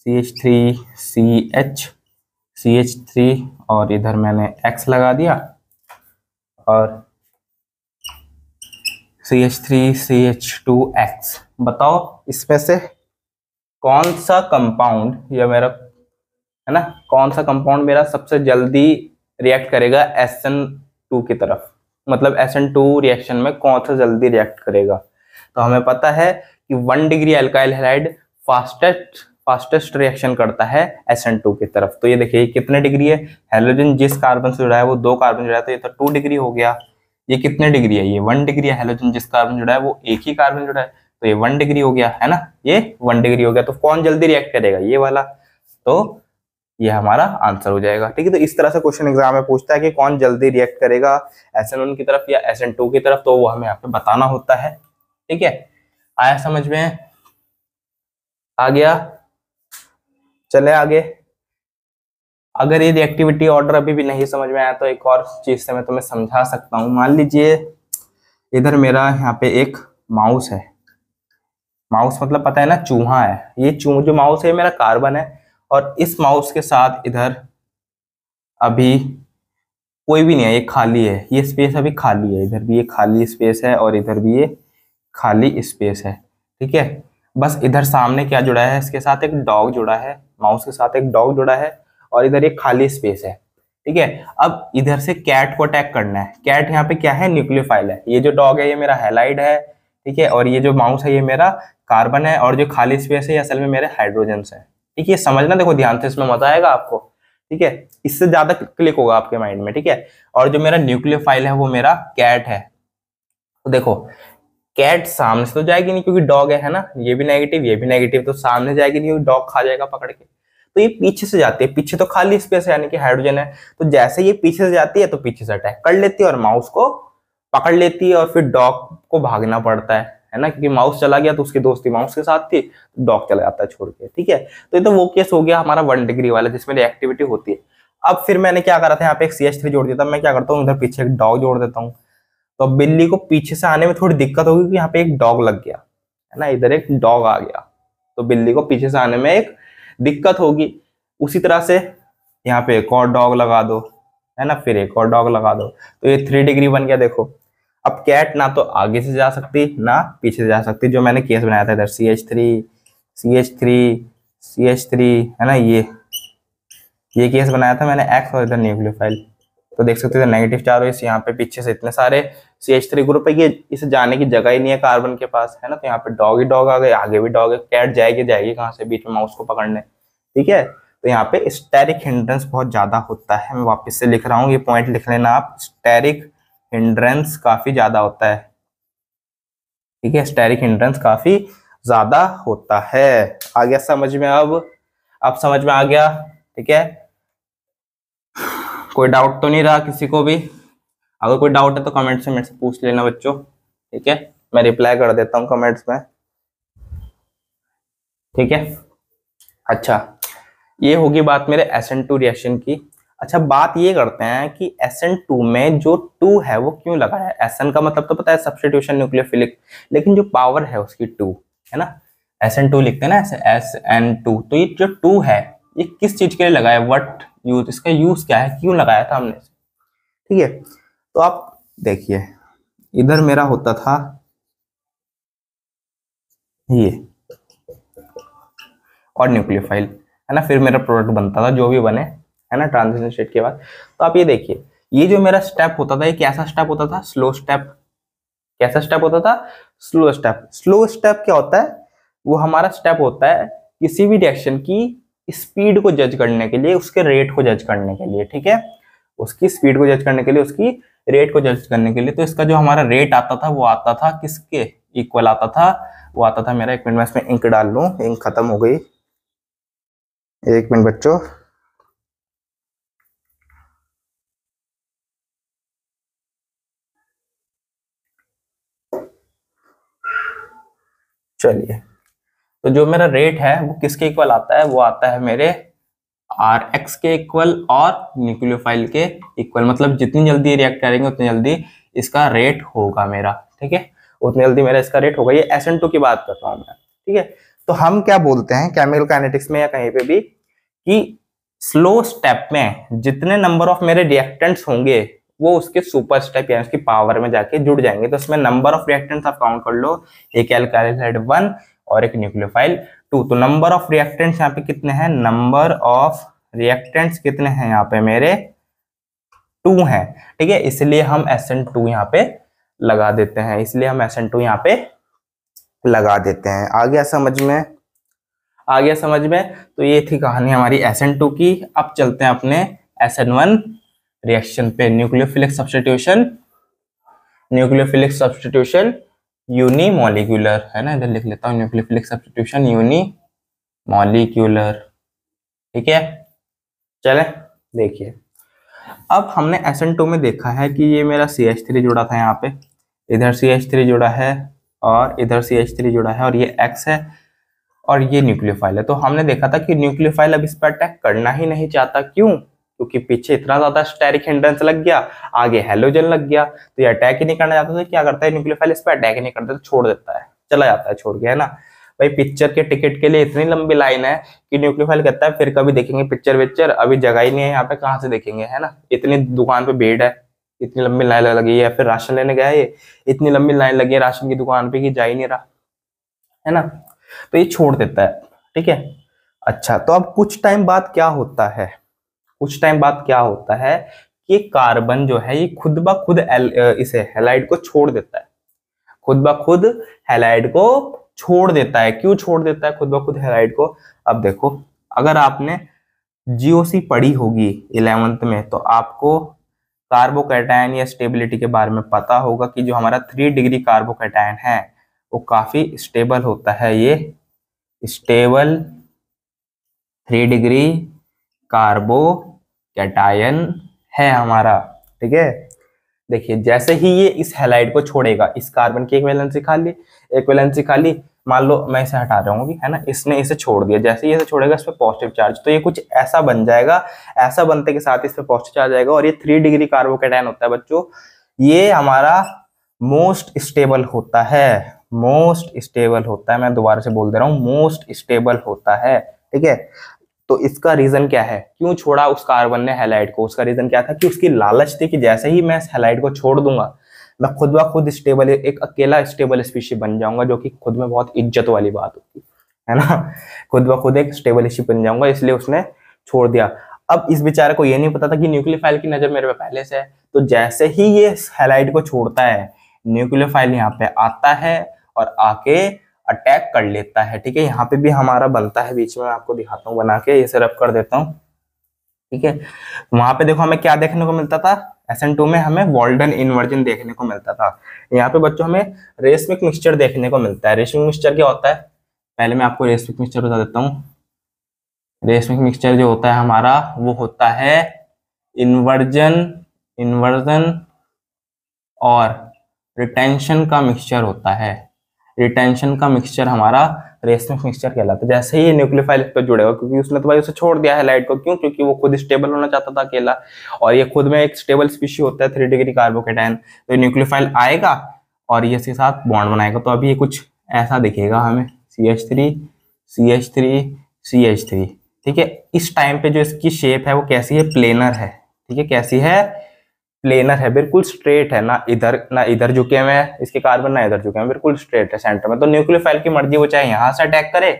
S1: C H three C H C H three और इधर मैंने एक्स लगा दिया और C H three C H two X बताओ इसमें से कौन सा कंपाउंड या मेरा है ना कौन सा कंपाउंड मेरा सबसे जल्दी रिएक्ट करेगा एस एन टू की तरफ मतलब एस एन टू रिएक्शन में कौन सा जल्दी रिएक्ट करेगा तो हमें पता है कि one degree alkyl halide fastest fastest reaction करता है SN2 की तरफ तो ये देखिए कितने डिग्री है हेलोजन जिस कार्बन से जुड़ा है वो दो कार्बन जुड़ा है तो ये तो टू डिग्री हो गया ये कितने डिग्री है ये वन डिग्री है हेलोजन जिस कार्बन जुड़ा है वो एक ही कार्बन जुड़ा है तो ये वन डिग्री हो गया है ना ये वन डिग्री हो गया तो कौन जल्दी रिएक्ट करेगा ये वाला तो ये हमारा आंसर हो जाएगा ठीक है तो इस तरह से क्वेश्चन एग्जाम में पूछता है कि कौन जल्दी रिएक्ट करेगा एस एन की तरफ या एस एन टू की तरफ तो वो हमें यहाँ पे बताना होता है ठीक है आया समझ में आ गया चले आगे अगर ये एक्टिविटी ऑर्डर अभी भी नहीं समझ में आया तो एक और चीज से मैं तुम्हें समझा सकता हूँ मान लीजिए इधर मेरा यहाँ पे एक माउस है माउस मतलब पता है ना चूहा है ये चू जो माउस है मेरा कार्बन है और इस माउस के साथ इधर अभी कोई भी नहीं है ये खाली है ये स्पेस अभी खाली है इधर भी ये खाली स्पेस है और इधर भी ये खाली स्पेस है ठीक है बस इधर सामने क्या जुड़ा है इसके साथ एक डॉग जुड़ा है माउस के साथ एक डॉग जुड़ा है और इधर एक खाली स्पेस है ठीक है अब इधर से कैट को अटैक करना है कैट यहाँ पे क्या है न्यूक्लियोफाइल है ये जो डॉग है ये मेरा हेलाइड है ठीक है और ये जो माउस है ये मेरा कार्बन है और जो खाली स्पेस है असल में मेरे हाइड्रोजन है ठीक है समझना देखो ध्यान से इसमें मजा आएगा आपको ठीक है इससे ज्यादा क्लिक होगा आपके माइंड में ठीक है और जो मेरा न्यूक्लियोफाइल है वो मेरा कैट है तो देखो कैट सामने से तो जाएगी नहीं क्योंकि डॉग है ना ये भी नेगेटिव ये भी नेगेटिव तो सामने जाएगी नहीं क्योंकि डॉग खा जाएगा पकड़ के तो ये पीछे से जाती है पीछे तो खाली स्पेस है यानी कि हाइड्रोजन है तो जैसे ये पीछे से जाती है तो पीछे से अटैक कर लेती है और माउस को पकड़ लेती है और फिर डॉग को भागना पड़ता है है ना क्योंकि माउस चला गया तो उसकी दोस्ती माउस के साथ थी डॉग तो चला जाता है छोड़ के ठीक है तो ये तो वो केस हो गया हमारा वन डिग्री वाला जिसमें रिएक्टिविटी होती है अब फिर मैंने क्या करा था यहाँ पे एक सी जोड़ दिया था मैं क्या करता हूँ उधर पीछे एक डॉग जोड़ देता हूँ तो अब बिल्ली को पीछे से आने में थोड़ी दिक्कत होगी क्योंकि यहाँ पे एक डॉग लग गया है ना इधर एक डॉग आ गया तो बिल्ली को पीछे से आने में एक दिक्कत होगी उसी तरह से यहाँ पे एक और डॉग लगा दो है ना फिर एक और डॉग लगा दो तो ये थ्री डिग्री बन गया देखो अब कैट ना तो आगे से जा सकती ना पीछे से जा सकती जो मैंने केस बनाया था इधर C H three C H three C H three है ना ये ये केस बनाया था मैंने एक्स और इधर न्यूक्लियोफाइल तो देख सकते हो नेगेटिव चार्ज यहाँ पे पीछे से इतने सारे सी एच थ्री ग्रुप है ये इसे जाने की जगह ही नहीं है कार्बन के पास है ना तो यहाँ पे डॉग ही डॉग आ गए आगे भी डॉग है कैट जाएगी जाएगी कहाँ से बीच में माउस को पकड़ने ठीक है तो यहाँ पे स्टेरिक हिंड्रेंस बहुत ज्यादा होता है मैं वापस से लिख रहा हूँ ये पॉइंट लिख लेना आप स्टेरिक हिंड्रेंस काफी ज्यादा होता है ठीक है स्टेरिक हिंड्रेंस काफी ज्यादा होता है आ गया समझ में अब अब समझ में आ गया ठीक है कोई डाउट तो नहीं रहा किसी को भी अगर कोई डाउट है तो कमेंट्स में मेरे से पूछ लेना बच्चों ठीक है मैं रिप्लाई कर देता हूँ कमेंट्स में ठीक है अच्छा ये होगी बात मेरे एस एन टू रिएक्शन की अच्छा बात ये करते हैं कि एस एन टू में जो टू है वो क्यों लगाया है एस एन का मतलब तो पता है सब्सटीट्यूशन न्यूक्लियोफिलिक लेकिन जो पावर है उसकी टू है ना एस एन टू लिखते हैं ना एस एन टू तो ये जो टू है ये किस चीज के लिए लगाया वट यूज इसका यूज क्या है क्यों लगाया था हमने ठीक है तो आप देखिए इधर मेरा होता था ये और न्यूक्लियोफाइल है ना फिर मेरा प्रोडक्ट बनता था जो भी बने है ना ट्रांजिशन स्टेट के बाद तो आप ये देखिए ये जो मेरा स्टेप होता था ये कैसा स्टेप होता था स्लो स्टेप कैसा स्टेप होता था स्लो स्टेप स्लो स्टेप क्या होता है वो हमारा स्टेप होता है किसी भी रिएक्शन की स्पीड को जज करने के लिए उसके रेट को जज करने के लिए ठीक है उसकी स्पीड को जज करने के लिए उसकी रेट को जज करने के लिए तो इसका जो हमारा रेट आता था वो आता था किसके इक्वल आता था वो आता था मेरा एक मिनट में इसमें इंक डाल लूँ इंक खत्म हो गई एक मिनट बच्चों चलिए तो जो मेरा रेट है वो किसके इक्वल आता है वो आता है मेरे आर एक्स के इक्वल और न्यूक्लियोफाइल के इक्वल मतलब जितनी जल्दी रिएक्ट करेंगे उतनी जल्दी इसका रेट होगा मेरा ठीक है उतनी जल्दी मेरा इसका रेट होगा ये एस की बात कर रहा हूँ मैं ठीक है तो हम क्या बोलते हैं केमिकल काइनेटिक्स में या कहीं पे भी कि स्लो स्टेप में जितने नंबर ऑफ मेरे रिएक्टेंट्स होंगे वो उसके सुपर स्टेप यानी उसकी पावर में जाके जुड़ जाएंगे तो इसमें नंबर ऑफ रिएक्टेंट्स आप काउंट कर लो एक एल्काइल वन और एक न्यूक्लियोफाइल टू तो नंबर ऑफ रिएक्टेंट्स यहाँ पे कितने हैं नंबर ऑफ रिएक्टेंट्स कितने हैं यहाँ पे मेरे टू हैं ठीक है इसलिए हम एस एन टू यहाँ पे लगा देते हैं इसलिए हम एस एन टू यहाँ पे लगा देते हैं आ गया समझ में आ गया समझ में तो ये थी कहानी हमारी एस एन टू की अब चलते हैं अपने एस एन वन रिएक्शन पे nucleophilic substitution nucleophilic substitution unimolecular है ना इधर लिख लेता हूँ न्यूक्लियोफिलिक सब्सटीट्यूशन यूनी मॉलिक्यूलर ठीक है चले देखिए अब हमने एस एन टू में देखा है कि ये मेरा सी एच थ्री जुड़ा था यहाँ पे इधर सी एच थ्री जुड़ा है और इधर सी एच थ्री जुड़ा है और ये एक्स है और ये न्यूक्लियोफाइल है तो हमने देखा था कि न्यूक्लियोफाइल अब इस पर अटैक करना ही नहीं चाहता क्यों क्योंकि पीछे इतना ज्यादा स्टेरिक हिंड्रेंस लग गया आगे हेलोजन लग गया तो ये अटैक ही नहीं करना चाहता तो क्या करता है न्यूक्लियोफाइल इस पर अटैक ही नहीं करता तो छोड़ देता है चला जाता है छोड़ के है ना भाई पिक्चर के टिकट के लिए इतनी लंबी लाइन है कि न्यूक्लियोफाइल कहता है फिर कभी देखेंगे पिक्चर विक्चर अभी जगह ही नहीं है यहाँ पे कहाँ से देखेंगे है ना इतनी दुकान पे भीड़ है इतनी लंबी लाइन लगी है फिर राशन लेने गया ये इतनी लंबी लाइन लगी है राशन की दुकान पे कि जा ही नहीं रहा है ना तो ये छोड़ देता है ठीक है अच्छा तो अब कुछ टाइम बाद क्या होता है कुछ टाइम बाद क्या होता है कि कार्बन जो है ये खुद ब खुद इसे हेलाइड को छोड़ देता है खुद ब खुद हेलाइड को छोड़ देता है क्यों छोड़ देता है खुद ब खुद हेलाइड को अब देखो अगर आपने जीओसी पढ़ी होगी इलेवंथ में तो आपको कार्बोकैटायन या स्टेबिलिटी के बारे में पता होगा कि जो हमारा थ्री डिग्री कार्बोकैटायन है वो काफ़ी स्टेबल होता है ये stable three degree carbo cation है हमारा ठीक है देखिए जैसे ही ये इस हेलाइट को छोड़ेगा इस कार्बन की एक वैलेंसी खाली एक वैलेंसी खाली मान लो मैं इसे हटा रहा हूँ है ना इसने इसे छोड़ दिया जैसे ही इसे छोड़ेगा इस पर पॉजिटिव चार्ज तो ये कुछ ऐसा बन जाएगा ऐसा बनते के साथ इस पर पॉजिटिव चार्ज आएगा और ये थ्री डिग्री कार्बोकेटाइन होता है बच्चों ये हमारा मोस्ट स्टेबल होता है मोस्ट स्टेबल होता है मैं दोबारा से बोल दे रहा हूँ मोस्ट स्टेबल होता है ठीक है तो इसका रीजन क्या है क्यों छोड़ा उस कार्बन ने हेलाइट को उसका रीजन क्या था कि उसकी लालच थी कि जैसे ही मैं इस हेलाइट को छोड़ दूंगा मैं खुद ब खुद स्टेबल एक अकेला स्टेबल स्पीशी बन जाऊंगा जो कि खुद में बहुत इज्जत वाली बात होती है ना खुद ब खुद एक स्टेबल स्पीशी बन जाऊंगा इसलिए उसने छोड़ दिया अब इस बेचारे को ये नहीं पता था कि न्यूक्लियोफाइल की नजर मेरे पे पहले से है तो जैसे ही ये हेलाइट को छोड़ता है न्यूक्लियोफाइल यहाँ पे आता है और आके अटैक कर लेता है ठीक है यहाँ पे भी हमारा बनता है बीच में आपको दिखाता हूँ बना के ये रब कर देता हूँ ठीक है वहां पे देखो हमें क्या देखने को मिलता था एस एन टू में हमें वॉल्डन इन्वर्जन देखने को मिलता था यहाँ पे बच्चों हमें रेशमिक मिक्सचर देखने को मिलता है रेशमिक मिक्सचर क्या होता है पहले मैं आपको रेशमिक मिक्सचर बता देता हूँ रेशमिक मिक्सचर जो होता है हमारा वो होता है इन्वर्जन इन्वर्जन और रिटेंशन का मिक्सचर होता है रिटेंशन का मिक्सचर हमारा रेसमिक मिक्सचर कहलाता है जैसे ही न्यूक्लियोफाइल इस पर जुड़ेगा क्योंकि उसने तो भाई उसे छोड़ दिया है लाइट को क्यों क्योंकि वो खुद स्टेबल होना चाहता था अकेला और ये खुद में एक स्टेबल स्पीशी होता है थ्री डिग्री कार्बोकेटाइन तो न्यूक्लियोफाइल आएगा और ये इसके साथ बॉन्ड बनाएगा तो अभी ये कुछ ऐसा दिखेगा हमें C H three C H three C H three ठीक है इस टाइम पे जो इसकी शेप है वो कैसी है प्लेनर है ठीक है कैसी है प्लेनर है बिल्कुल स्ट्रेट है ना इधर ना इधर झुके हुए हैं इसके कार्बन ना इधर झुके हुए बिल्कुल स्ट्रेट है सेंटर में तो न्यूक्लियोफाइल की मर्जी वो चाहे यहाँ से अटैक करे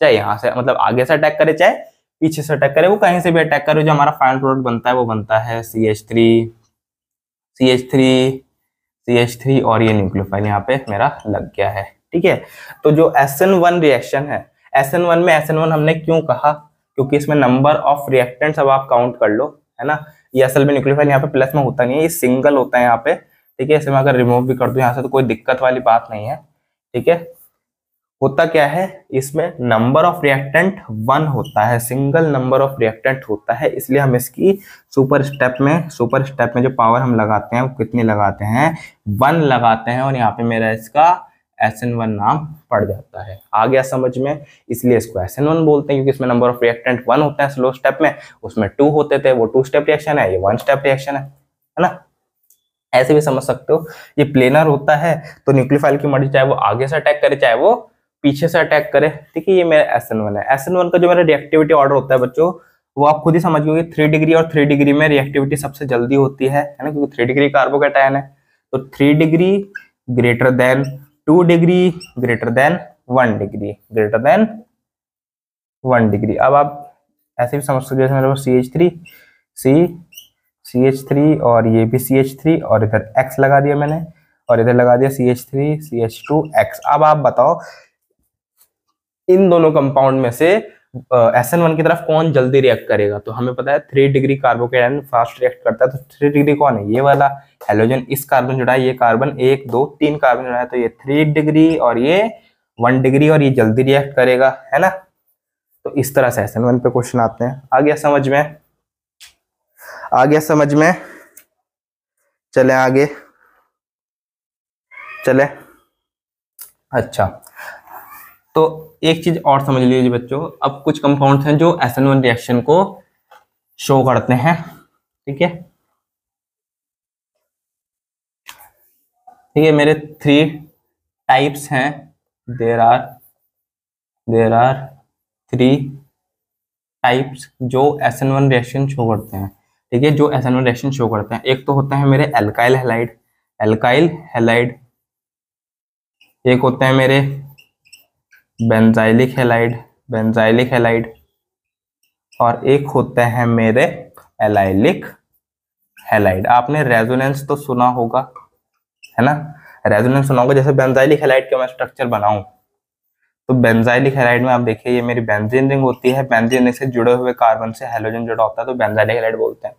S1: चाहे यहाँ से मतलब आगे से अटैक करे चाहे पीछे से अटैक करे वो कहीं से भी अटैक करे जो हमारा फाइनल प्रोडक्ट बनता है वो बनता है C H three C H three C H three और ये न्यूक्लियोफाइल यहाँ पे मेरा लग गया है ठीक है तो जो एस एन वन रिएक्शन है एस एन वन में एस एन वन हमने क्यों कहा क्योंकि इसमें नंबर ऑफ रिएक्टेंट्स अब आप काउंट कर लो है ना ये असल में फाइल यहाँ पे प्लस में होता नहीं है ये सिंगल होता है यहाँ पे ठीक है इसे मैं अगर रिमूव भी कर दूँ यहाँ से तो कोई दिक्कत वाली बात नहीं है ठीक है होता क्या है इसमें नंबर ऑफ रिएक्टेंट वन होता है सिंगल नंबर ऑफ रिएक्टेंट होता है इसलिए हम इसकी सुपर स्टेप में सुपर स्टेप में जो पावर हम लगाते हैं वो कितनी लगाते हैं वन लगाते हैं और यहाँ पे मेरा इसका एस एन वन नाम पड़ जाता है आ गया समझ में इसलिए इसको एस एन वन बोलते हैं क्योंकि इसमें नंबर ऑफ रिएक्टेंट वन होते हैं स्लो स्टेप में उसमें टू होते थे वो टू स्टेप रिएक्शन है ये वन स्टेप रिएक्शन है है ना ऐसे भी समझ सकते हो ये प्लेनर होता है तो न्यूक्लियोफाइल की मर्जी चाहे वो आगे से अटैक करे चाहे वो पीछे से अटैक करे ठीक है ये मेरा एस एन वन है एस एन वन का जो मेरा रिएक्टिविटी ऑर्डर होता है बच्चों वो आप खुद ही समझ गए थ्री डिग्री और थ्री डिग्री में रिएक्टिविटी सबसे जल्दी होती है ना क्योंकि थ्री डिग्री कार्बोकेटायन है तो three degree greater than two degree greater than one degree greater than one degree अब आप ऐसे भी समझ सकते हो C H three C C H three और ये भी सी एच थ्री और इधर एक्स लगा दिया मैंने और इधर लगा दिया C H three C H two X अब आप बताओ इन दोनों कंपाउंड में से एस एन वन की तरफ कौन जल्दी रिएक्ट करेगा तो हमें पता है three degree carbocation fast react करता है तो थ्री डिग्री कौन है ये वाला हेलोजन इस कार्बन जुड़ा है ये कार्बन एक दो तीन कार्बन जुड़ा है तो ये थ्री डिग्री और ये वन डिग्री और ये जल्दी रिएक्ट करेगा है ना तो इस तरह से एस एन वन पे क्वेश्चन आते हैं आ गया समझ में आ गया समझ में चले आगे चले अच्छा तो एक चीज और समझ लीजिए बच्चों अब कुछ कंपाउंड्स हैं जो एस एन वन रिएक्शन को शो करते हैं ठीक है ठीक है मेरे थ्री टाइप्स हैं there are there are three types जो S N one reaction show करते हैं ठीक है जो S N one reaction show करते हैं एक तो होते हैं मेरे एल्काइल हेलाइड एल्काइल हेलाइड एक होते हैं मेरे बेंजाइलिक हेलाइड बेंजाइलिक हेलाइड और एक होते हैं मेरे एलाइलिक हेलाइड आपने रेजोनेंस तो सुना होगा है ना रेजोनेंस सुना होगा जैसे बेंजाइलिक हेलाइड का मैं स्ट्रक्चर बनाऊं तो बेंजाइलिक हेलाइड में आप देखिए ये मेरी बेंजीन रिंग होती है बेंजीन रिंग से जुड़े हुए कार्बन से हेलोजन जुड़ा होता है तो बेंजाइलिक हेलाइड बोलते हैं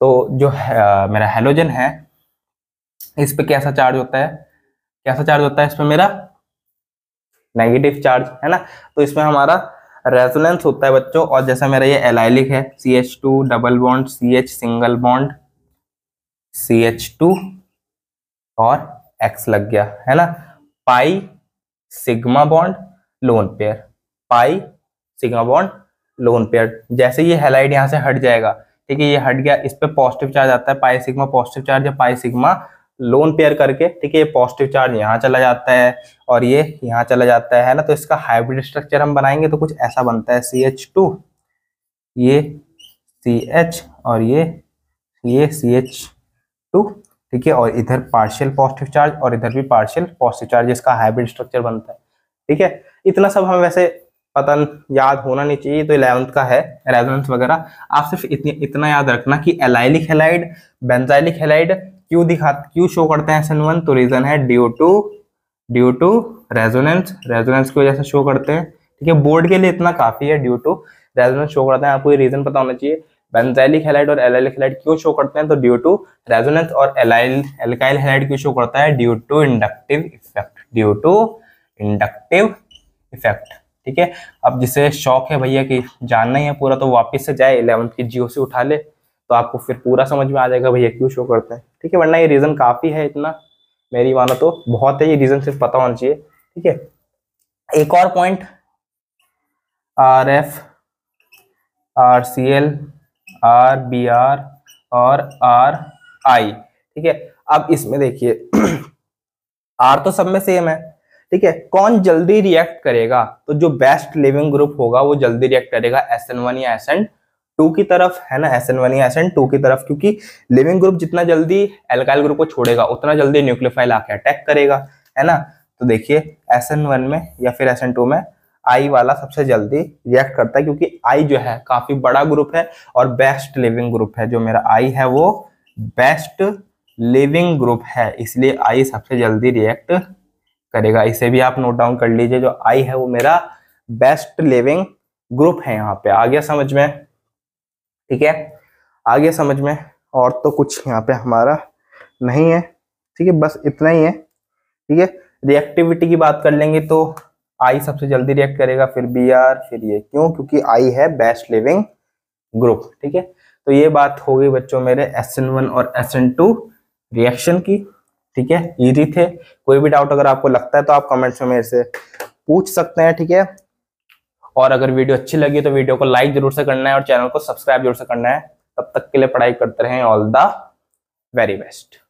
S1: तो जो है, मेरा हेलोजन है इस पर कैसा चार्ज होता है कैसा चार्ज होता है इस पर मेरा नेगेटिव चार्ज है ना तो इसमें हमारा रेजोनेंस होता है बच्चों और जैसा मेरा ये एलाइलिक है C H two double bond C H single bond C H two और एक्स लग गया है ना pi sigma bond lone pair pi sigma bond lone pair जैसे ये हेलाइड यहां से हट जाएगा ठीक है ये हट गया इस पर पॉजिटिव चार्ज आता है पाई सिग्मा पॉजिटिव चार्ज या पाई सिग्मा लोन पेयर करके ठीक है ये पॉजिटिव चार्ज यहाँ चला जाता है और ये यहाँ चला जाता है ना तो इसका हाइब्रिड स्ट्रक्चर हम बनाएंगे तो कुछ ऐसा बनता है सी एच टू ये सी एच और ये ये सी एच टू ठीक है और इधर पार्शियल पॉजिटिव चार्ज और इधर भी पार्शियल पॉजिटिव चार्ज इसका हाइब्रिड स्ट्रक्चर बनता है ठीक है इतना सब हमें वैसे पता याद होना नहीं चाहिए तो इलेवंथ का है रेजोनेंस वगैरह आप सिर्फ इतनी इतना याद रखना कि एलाइलिक हेलाइड बेंजाइलिक हेलाइड क्यों दिखा क्यों शो करते हैं एस वन तो रीजन है due to due to resonance resonance की वजह से शो करते हैं ठीक है बोर्ड के लिए इतना काफी है ड्यू टू रेजोनेंस शो करते हैं आपको ये रीजन पता होना चाहिए बेंजाइलिक हेलाइड और एलाइलिक हेलाइड क्यों शो करते हैं तो ड्यू टू रेजोनेंस और एलाइल एल्काइल हेलाइड क्यों शो करता है due to inductive effect due to inductive effect ठीक है अब जिसे शौक है भैया कि जानना ही है पूरा तो वापस से जाए इलेवंथ की जियो से उठा ले तो आपको फिर पूरा समझ में आ जाएगा भैया क्यों शो करते हैं ठीक है वरना ये रीज़न काफ़ी है इतना मेरी मानो तो बहुत है ये रीज़न सिर्फ पता होना चाहिए ठीक है एक और point R F R C L R B R और आर आई ठीक है अब इसमें देखिए आर तो सब में सेम है ठीक है कौन जल्दी रिएक्ट करेगा तो जो बेस्ट लिविंग ग्रुप होगा वो जल्दी रिएक्ट करेगा एस एन वन या एस एंड टू की तरफ है ना एस एन वन या एस एन टू की तरफ क्योंकि लिविंग ग्रुप जितना जल्दी एल्काइल ग्रुप को छोड़ेगा उतना जल्दी न्यूक्लियोफाइल आके अटैक करेगा है ना तो देखिए एस एन वन में या फिर एस एन टू में आई वाला सबसे जल्दी रिएक्ट करता है क्योंकि आई जो है काफी बड़ा ग्रुप है और बेस्ट लिविंग ग्रुप है जो मेरा आई है वो बेस्ट लिविंग ग्रुप है इसलिए आई सबसे जल्दी रिएक्ट करेगा इसे भी आप नोट डाउन कर लीजिए जो आई है वो मेरा बेस्ट लिविंग ग्रुप है यहाँ पे आ गया समझ में ठीक है आगे समझ में और तो कुछ यहाँ पे हमारा नहीं है ठीक है बस इतना ही है ठीक है रिएक्टिविटी की बात कर लेंगे तो आई सबसे जल्दी रिएक्ट करेगा फिर बी आर फिर ये क्यों क्योंकि आई है बेस्ट लिविंग ग्रुप ठीक है तो ये बात हो गई बच्चों मेरे एस एन वन और एस एन टू रिएक्शन की ठीक है इजी थे कोई भी डाउट अगर आपको लगता है तो आप कमेंट्स में मेरे से पूछ सकते हैं ठीक है और अगर वीडियो अच्छी लगी तो वीडियो को लाइक जरूर से करना है और चैनल को सब्सक्राइब जरूर से करना है तब तक के लिए पढ़ाई करते रहें ऑल द वेरी बेस्ट